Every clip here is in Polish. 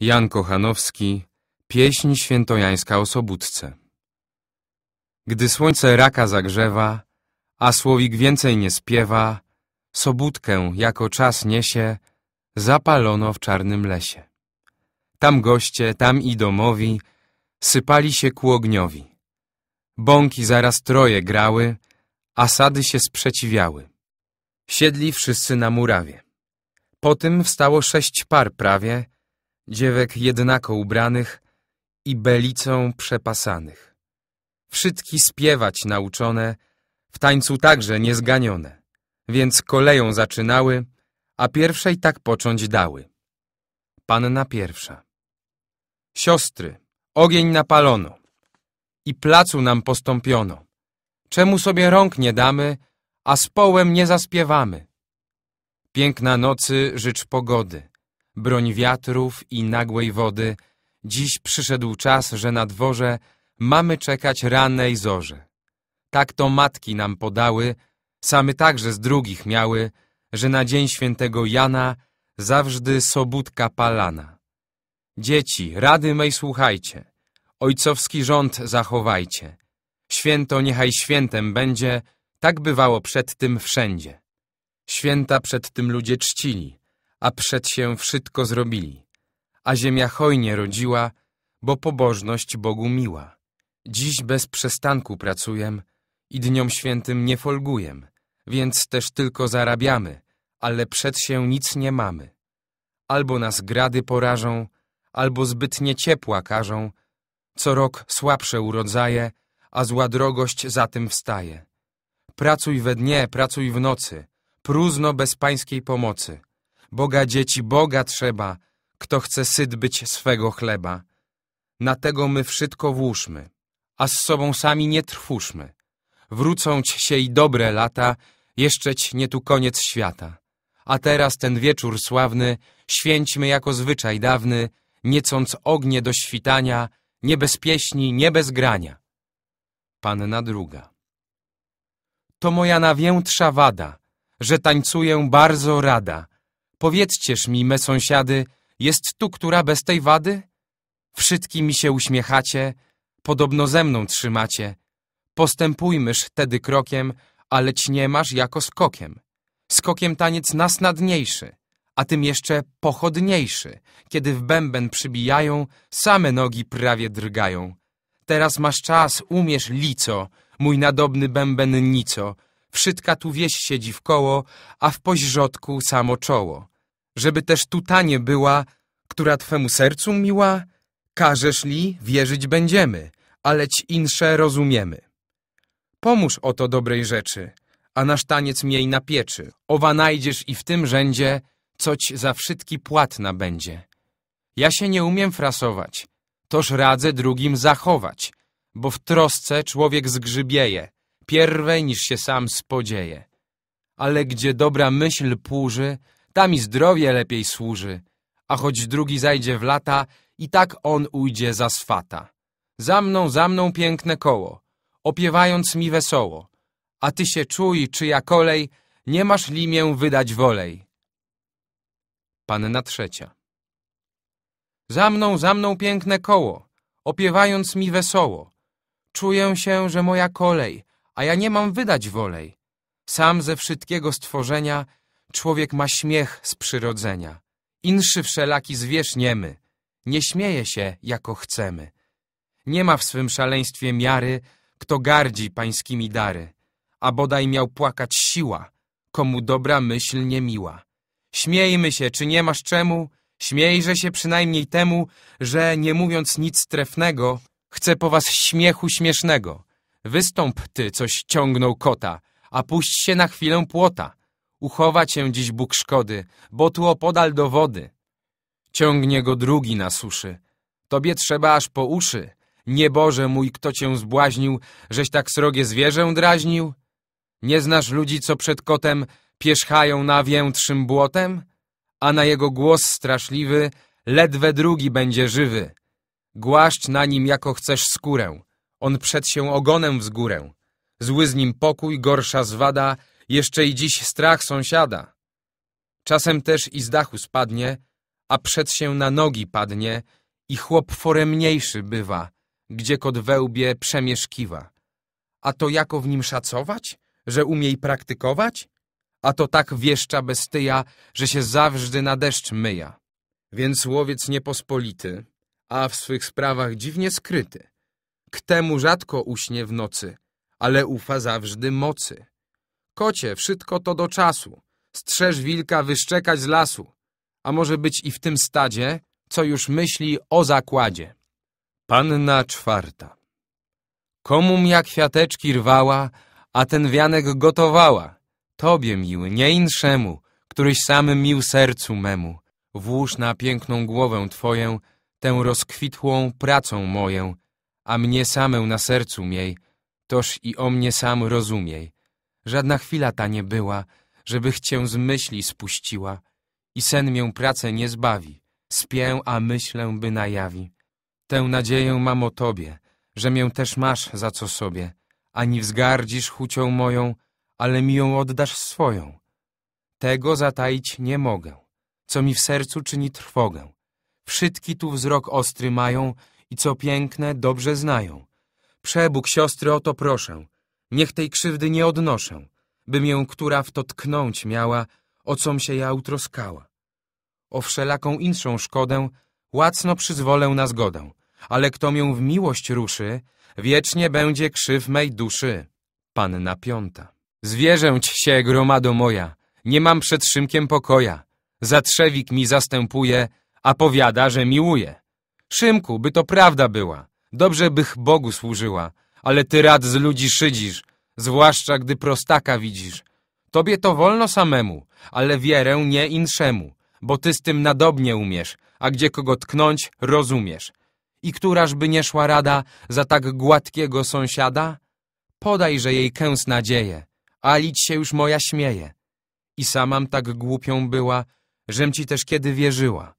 Jan Kochanowski, Pieśń świętojańska o Sobudce Gdy słońce raka zagrzewa, a słowik więcej nie śpiewa, Sobudkę jako czas niesie, zapalono w czarnym lesie. Tam goście, tam i domowi, sypali się ku ogniowi. Bąki zaraz troje grały, a sady się sprzeciwiały. Siedli wszyscy na murawie. Po tym wstało sześć par prawie, dziewek jednako ubranych i belicą przepasanych. Wszystki śpiewać nauczone, w tańcu także niezganione, więc koleją zaczynały, a pierwszej tak począć dały. Panna pierwsza. Siostry, ogień napalono i placu nam postąpiono. Czemu sobie rąk nie damy, a z połem nie zaspiewamy? Piękna nocy życz pogody broń wiatrów i nagłej wody, dziś przyszedł czas, że na dworze mamy czekać rannej zorze. Tak to matki nam podały, same także z drugich miały, że na dzień świętego Jana zawżdy sobudka palana. Dzieci, rady mej słuchajcie, ojcowski rząd zachowajcie. Święto niechaj świętem będzie, tak bywało przed tym wszędzie. Święta przed tym ludzie czcili, a przed się wszystko zrobili. A ziemia hojnie rodziła, bo pobożność Bogu miła. Dziś bez przestanku pracujem i dniom świętym nie folgujem, więc też tylko zarabiamy, ale przed się nic nie mamy. Albo nas grady porażą, albo zbytnie ciepła karzą, co rok słabsze urodzaje, a zła drogość za tym wstaje. Pracuj we dnie, pracuj w nocy, próżno bez pańskiej pomocy. Boga dzieci, Boga trzeba, kto chce syt być swego chleba. Na tego my wszystko włóżmy, a z sobą sami nie trwóżmy. Wrócą ci się i dobre lata, jeszczeć nie tu koniec świata. A teraz ten wieczór sławny święćmy jako zwyczaj dawny, niecąc ognie do świtania, nie bez pieśni, nie bez grania. Panna druga. To moja nawiętrza wada, że tańcuję bardzo rada, Powiedzcież mi, me sąsiady, jest tu która bez tej wady? Wszystki mi się uśmiechacie, podobno ze mną trzymacie. Postępujmyż tedy krokiem, aleć nie masz jako skokiem. Skokiem taniec nas nadniejszy, a tym jeszcze pochodniejszy, kiedy w bęben przybijają, same nogi prawie drgają. Teraz masz czas, umiesz lico, mój nadobny bęben nico. Wszystka tu wieś siedzi w koło, a w pośrodku samo czoło żeby też tutanie była, która Twemu sercu miła? Każesz li, wierzyć będziemy, aleć insze rozumiemy. Pomóż oto dobrej rzeczy, a nasz taniec miej na pieczy. Owa najdziesz i w tym rzędzie, coć za wszystki płatna będzie. Ja się nie umiem frasować, toż radzę drugim zachować, bo w trosce człowiek zgrzybieje, pierwej niż się sam spodzieje. Ale gdzie dobra myśl płuży, tam i zdrowie lepiej służy, a choć drugi zajdzie w lata, i tak on ujdzie za swata. Za mną, za mną piękne koło, opiewając mi wesoło, a ty się czuj, czy ja kolej, nie masz limię wydać wolej. Panna trzecia. Za mną, za mną piękne koło, opiewając mi wesoło. Czuję się, że moja kolej, a ja nie mam wydać wolej. Sam ze wszystkiego stworzenia Człowiek ma śmiech z przyrodzenia. Inszy wszelaki zwierz niemy. Nie śmieje się, jako chcemy. Nie ma w swym szaleństwie miary, kto gardzi pańskimi dary. A bodaj miał płakać siła, komu dobra myśl nie miła. Śmiejmy się, czy nie masz czemu? Śmiejże się przynajmniej temu, że nie mówiąc nic trefnego, chcę po was śmiechu śmiesznego. Wystąp ty, coś ciągnął kota, a puść się na chwilę płota. Uchowa cię dziś Bóg szkody, bo tu opodal do wody. Ciągnie go drugi na suszy. Tobie trzeba aż po uszy. Nieboże mój, kto cię zbłaźnił, żeś tak srogie zwierzę draźnił? Nie znasz ludzi, co przed kotem pierzchają na więtrzym błotem? A na jego głos straszliwy ledwe drugi będzie żywy. Głaszcz na nim jako chcesz skórę. On przed się ogonem wzgórę. Zły z nim pokój, gorsza zwada, jeszcze i dziś strach sąsiada. Czasem też i z dachu spadnie, a przed się na nogi padnie i chłop foremniejszy bywa, gdzie kot wełbie przemieszkiwa. A to jako w nim szacować, że umie i praktykować? A to tak wieszcza bestyja, że się zawsze na deszcz myja. Więc łowiec niepospolity, a w swych sprawach dziwnie skryty. K temu rzadko uśnie w nocy, ale ufa zawsze mocy. Kocie, wszystko to do czasu. Strzeż wilka wyszczekać z lasu. A może być i w tym stadzie, co już myśli o zakładzie. Panna czwarta. komu jak kwiateczki rwała, a ten wianek gotowała. Tobie, miły, nie inszemu, któryś samym mił sercu memu. Włóż na piękną głowę twoję, tę rozkwitłą pracą moję, a mnie samę na sercu miej, toż i o mnie sam rozumiej. Żadna chwila ta nie była, żebych cię z myśli spuściła. I sen mię pracę nie zbawi. Spię, a myślę, by najawi. Tę nadzieję mam o tobie, że mię też masz za co sobie. Ani wzgardzisz chucią moją, ale mi ją oddasz swoją. Tego zataić nie mogę, co mi w sercu czyni trwogę. Wszystki tu wzrok ostry mają i co piękne dobrze znają. Przebóg, siostry, o to proszę. Niech tej krzywdy nie odnoszę, bym ją która w to tknąć miała, o com się ja utroskała. O wszelaką inszą szkodę łacno przyzwolę na zgodę, ale kto mię w miłość ruszy, wiecznie będzie krzyw mej duszy. Panna Piąta. Zwierzęć się, gromado moja, nie mam przed Szymkiem pokoja. Zatrzewik mi zastępuje, a powiada, że miłuje. Szymku, by to prawda była, dobrze bych Bogu służyła, ale ty rad z ludzi szydzisz, zwłaszcza gdy prostaka widzisz. Tobie to wolno samemu, ale wierę nie inszemu, bo ty z tym nadobnie umiesz, a gdzie kogo tknąć, rozumiesz. I któraż by nie szła rada za tak gładkiego sąsiada? Podajże jej kęs nadzieję, a lić się już moja śmieje. I samam tak głupią była, żem ci też kiedy wierzyła.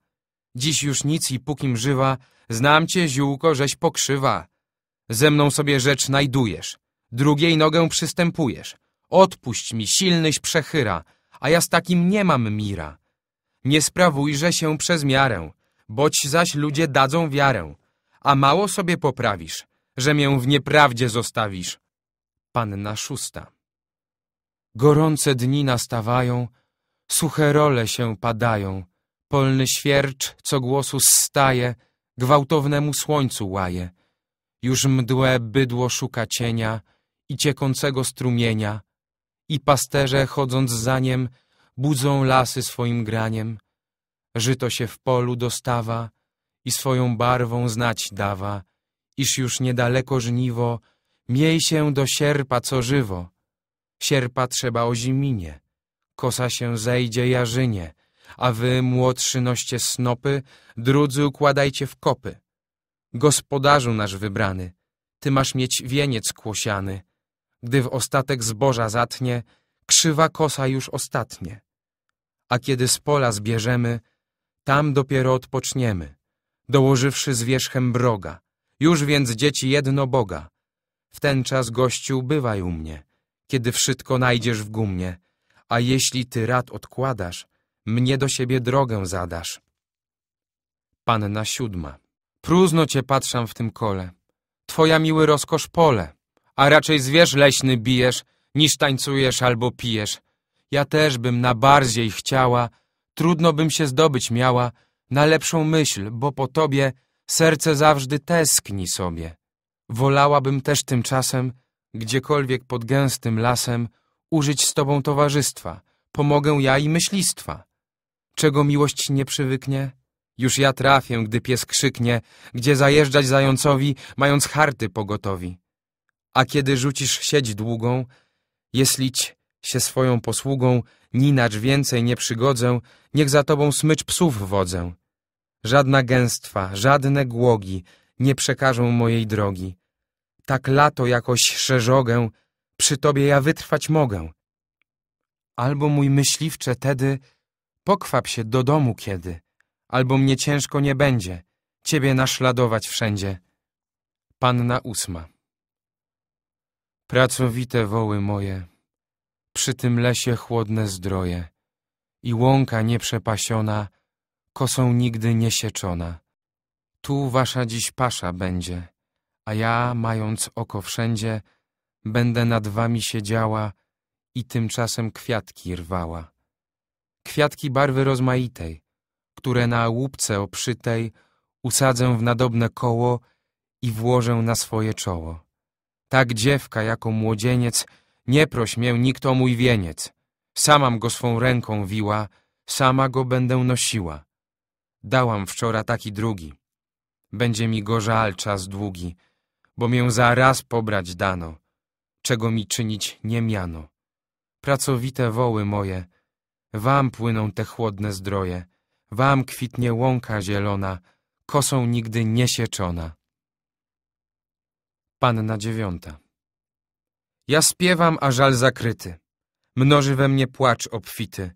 Dziś już nic i pókim żywa, znam cię, ziółko, żeś pokrzywa. Ze mną sobie rzecz najdujesz, drugiej nogę przystępujesz. Odpuść mi, silnyś przechyra, a ja z takim nie mam mira. Nie sprawujże się przez miarę, boć zaś ludzie dadzą wiarę, a mało sobie poprawisz, że mię w nieprawdzie zostawisz. Panna szósta. Gorące dni nastawają, suche role się padają, polny świercz, co głosu staje, gwałtownemu słońcu łaje. Już mdłe bydło szuka cienia i ciekącego strumienia i pasterze chodząc za niem budzą lasy swoim graniem. Żyto się w polu dostawa i swoją barwą znać dawa, iż już niedaleko żniwo, miej się do sierpa co żywo. Sierpa trzeba o kosa się zejdzie jarzynie, a wy młodszy noście snopy, drudzy układajcie w kopy. Gospodarzu nasz wybrany, Ty masz mieć wieniec kłosiany. Gdy w ostatek zboża zatnie, krzywa kosa już ostatnie. A kiedy z pola zbierzemy, tam dopiero odpoczniemy, dołożywszy z wierzchem broga. Już więc dzieci jedno Boga. W ten czas gościu bywaj u mnie, kiedy wszystko najdziesz w gumnie, a jeśli ty rad odkładasz, mnie do siebie drogę zadasz. Panna siódma Próżno cię patrzam w tym kole. Twoja miły rozkosz pole, a raczej zwierz leśny bijesz, niż tańcujesz albo pijesz. Ja też bym na bardziej chciała, trudno bym się zdobyć miała na lepszą myśl, bo po tobie serce zawsze tęskni sobie. Wolałabym też tymczasem, gdziekolwiek pod gęstym lasem, użyć z tobą towarzystwa, pomogę ja i myślistwa. Czego miłość nie przywyknie? Już ja trafię, gdy pies krzyknie, gdzie zajeżdżać zającowi, mając harty pogotowi. A kiedy rzucisz sieć długą, jeślić się swoją posługą, ninacz więcej nie przygodzę, niech za tobą smycz psów wodzę. Żadna gęstwa, żadne głogi nie przekażą mojej drogi. Tak lato jakoś szerzogę, przy tobie ja wytrwać mogę. Albo mój myśliwcze tedy, pokwap się do domu kiedy albo mnie ciężko nie będzie, ciebie naśladować wszędzie. Panna ósma. Pracowite woły moje, przy tym lesie chłodne zdroje i łąka nieprzepasiona, kosą nigdy niesieczona. Tu wasza dziś pasza będzie, a ja, mając oko wszędzie, będę nad wami siedziała i tymczasem kwiatki rwała. Kwiatki barwy rozmaitej, które na łupce oprzytej usadzę w nadobne koło i włożę na swoje czoło. Tak dziewka jako młodzieniec, nie proś mię nikt o mój wieniec. Samam go swą ręką wiła, sama go będę nosiła. Dałam wczora taki drugi. Będzie mi go żal czas długi, bo mię zaraz pobrać dano, czego mi czynić nie miano. Pracowite woły moje, wam płyną te chłodne zdroje, Wam kwitnie łąka zielona, kosą nigdy niesieczona. Panna dziewiąta. Ja śpiewam, a żal zakryty. Mnoży we mnie płacz obfity.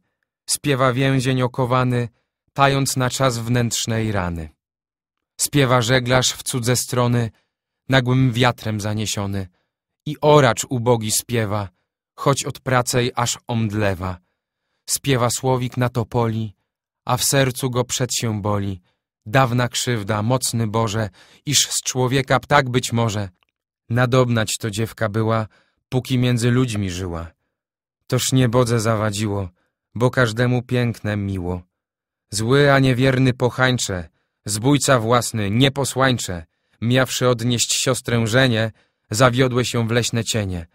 Spiewa więzień okowany, tając na czas wnętrznej rany. Spiewa żeglarz w cudze strony, nagłym wiatrem zaniesiony. I oracz ubogi śpiewa, choć od pracy aż omdlewa. Spiewa słowik na topoli, a w sercu go przed się boli. Dawna krzywda, mocny Boże, iż z człowieka ptak być może. Nadobnać to dziewka była, póki między ludźmi żyła. Toż niebodze zawadziło, bo każdemu piękne miło. Zły, a niewierny pochańcze, zbójca własny, nieposłańcze, miawszy odnieść siostrę żenie, zawiodłe się w leśne cienie.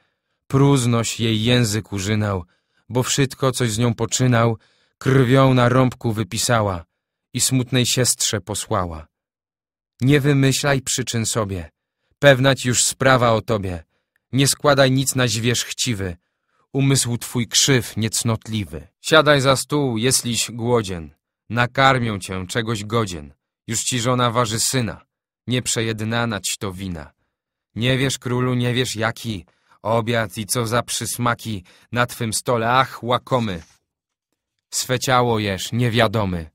Próżność jej język użynał, bo wszystko, coś z nią poczynał, krwią na rąbku wypisała i smutnej siostrze posłała. Nie wymyślaj przyczyn sobie, pewnać już sprawa o tobie, nie składaj nic na zwierz chciwy, umysł twój krzyw niecnotliwy. Siadaj za stół, jeśliś głodzien, nakarmią cię czegoś godzien, już ci żona waży syna, nieprzejednana ci to wina. Nie wiesz, królu, nie wiesz jaki, obiad i co za przysmaki na twym stole, ach, łakomy, swe ciało jesz, niewiadomy.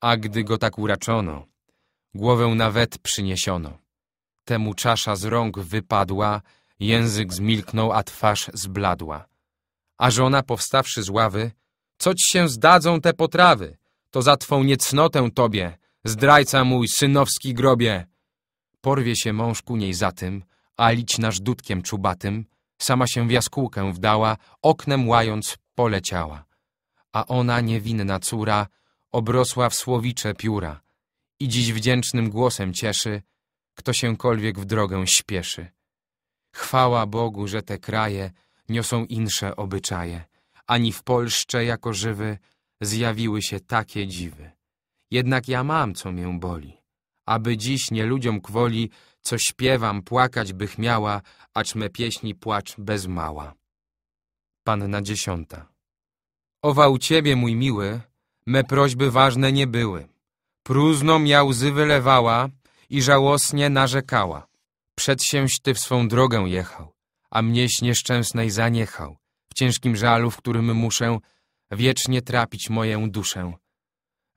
A gdy go tak uraczono, głowę nawet przyniesiono. Temu czasza z rąk wypadła, język zmilknął, a twarz zbladła. A żona, powstawszy z ławy, coć się zdadzą te potrawy? To za twą niecnotę tobie, zdrajca mój, synowski grobie. Porwie się mąż ku niej za tym, a lić nasz dudkiem czubatym, sama się w jaskółkę wdała, oknem łając poleciała a ona, niewinna córa, obrosła w słowicze pióra i dziś wdzięcznym głosem cieszy, kto siękolwiek w drogę śpieszy. Chwała Bogu, że te kraje niosą insze obyczaje, ani w Polsce jako żywy zjawiły się takie dziwy. Jednak ja mam, co mię boli, aby dziś nie ludziom kwoli, co śpiewam, płakać bych miała, acz me pieśni płacz bez mała. Panna dziesiąta u ciebie, mój miły, me prośby ważne nie były. Próżno ja łzy wylewała i żałosnie narzekała. Przedsięś ty w swą drogę jechał, a mnieś nieszczęsnej zaniechał, w ciężkim żalu, w którym muszę wiecznie trapić moją duszę.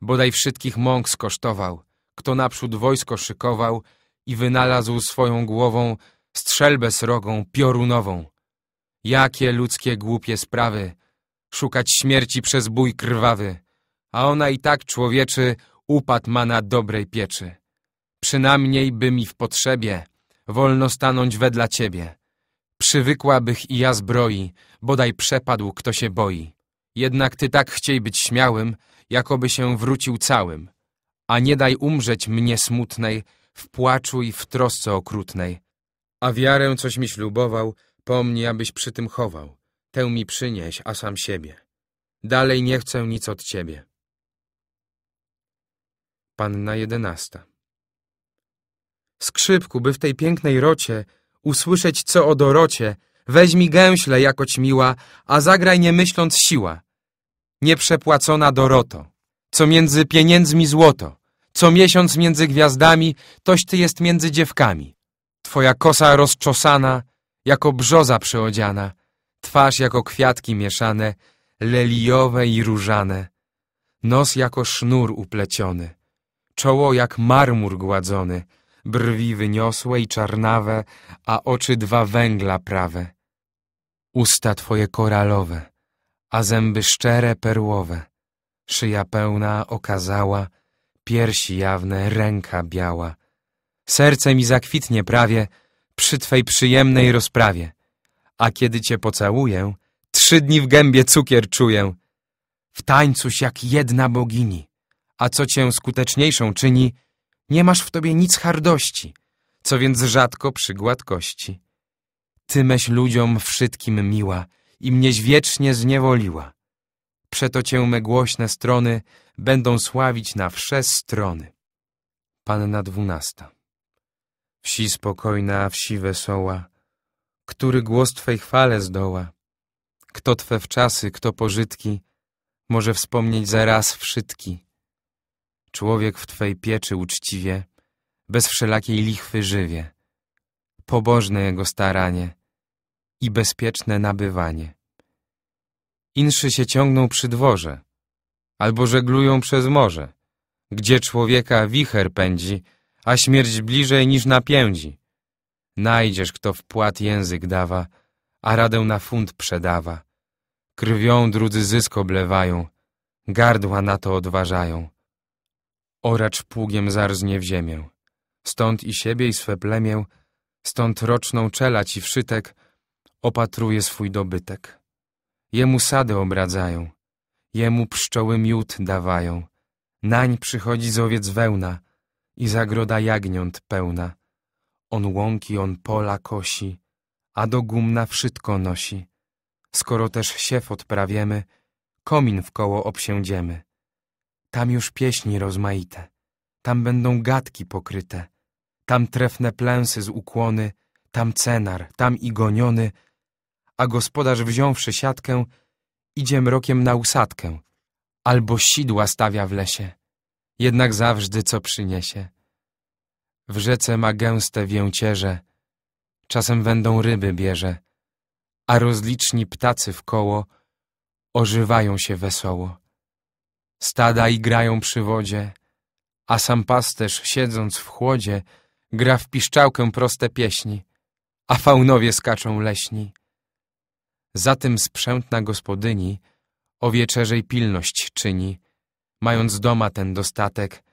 Bodaj wszystkich mąk skosztował, kto naprzód wojsko szykował i wynalazł swoją głową strzelbę srogą, piorunową. Jakie ludzkie głupie sprawy, szukać śmierci przez bój krwawy, a ona i tak człowieczy upadł ma na dobrej pieczy. Przynajmniej by mi w potrzebie wolno stanąć wedla ciebie. Przywykłabych i ja zbroi, bodaj przepadł, kto się boi. Jednak ty tak chciej być śmiałym, jakoby się wrócił całym. A nie daj umrzeć mnie smutnej, w płaczu i w trosce okrutnej. A wiarę, coś mi ślubował, po mnie, abyś przy tym chował tę mi przynieś, a sam siebie. Dalej nie chcę nic od ciebie. Panna jedenasta. Skrzypku, by w tej pięknej rocie usłyszeć co o Dorocie, weźmi gęśle jakoć miła, a zagraj nie myśląc siła. Nieprzepłacona Doroto, co między pieniędzmi złoto, co miesiąc między gwiazdami, toś ty jest między dziewkami. Twoja kosa rozczosana, jako brzoza przyodziana, twarz jako kwiatki mieszane, leliowe i różane, nos jako sznur upleciony, czoło jak marmur gładzony, brwi wyniosłe i czarnawe, a oczy dwa węgla prawe. Usta twoje koralowe, a zęby szczere perłowe, szyja pełna, okazała, piersi jawne, ręka biała. Serce mi zakwitnie prawie przy twej przyjemnej rozprawie. A kiedy cię pocałuję, trzy dni w gębie cukier czuję. W tańcuś jak jedna bogini, a co cię skuteczniejszą czyni, nie masz w tobie nic hardości, co więc rzadko przy gładkości. Ty meś ludziom wszystkim miła i mnieś wiecznie zniewoliła. Przeto cię me głośne strony będą sławić na wsze strony. Panna dwunasta Wsi spokojna, wsi wesoła, który głos Twej chwale zdoła. Kto Twe wczasy, kto pożytki, może wspomnieć zaraz wszystki. Człowiek w Twej pieczy uczciwie, bez wszelakiej lichwy żywie. Pobożne jego staranie i bezpieczne nabywanie. Inszy się ciągną przy dworze, albo żeglują przez morze, gdzie człowieka wicher pędzi, a śmierć bliżej niż napiędzi. Najdziesz, kto w płat język dawa, a radę na funt przedawa. Krwią drudzy zysk oblewają, gardła na to odważają. Oracz pługiem zarznie w ziemię, stąd i siebie i swe plemię, stąd roczną czelać i wszytek opatruje swój dobytek. Jemu sady obradzają, jemu pszczoły miód dawają, nań przychodzi z owiec wełna i zagroda jagniąt pełna. On łąki, on pola kosi, a do gumna wszystko nosi. Skoro też siew odprawiemy, komin w koło obsiędziemy. Tam już pieśni rozmaite, tam będą gadki pokryte, tam trefne plęsy z ukłony, tam cenar, tam i goniony, a gospodarz wziąwszy siatkę, idzie mrokiem na usadkę, albo sidła stawia w lesie, jednak zawsze co przyniesie. W rzece ma gęste więcierze, czasem wędą ryby bierze, a rozliczni ptacy w koło ożywają się wesoło. Stada igrają przy wodzie, a sam pasterz, siedząc w chłodzie, gra w piszczałkę proste pieśni, a faunowie skaczą leśni. Za tym sprzętna gospodyni o wieczerzej pilność czyni, mając doma ten dostatek,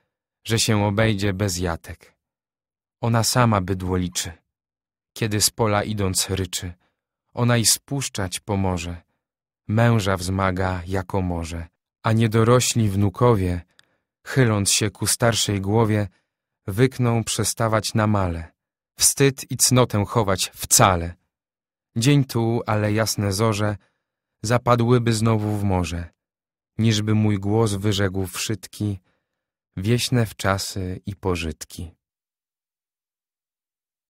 że się obejdzie bez jatek. Ona sama bydło liczy. Kiedy z pola idąc ryczy, ona i spuszczać pomoże. Męża wzmaga jako może, a niedorośli wnukowie, chyląc się ku starszej głowie, wykną przestawać na male, wstyd i cnotę chować wcale. Dzień tu, ale jasne zorze, zapadłyby znowu w morze, niżby mój głos wyrzekł wszystki wieśne w czasy i pożytki.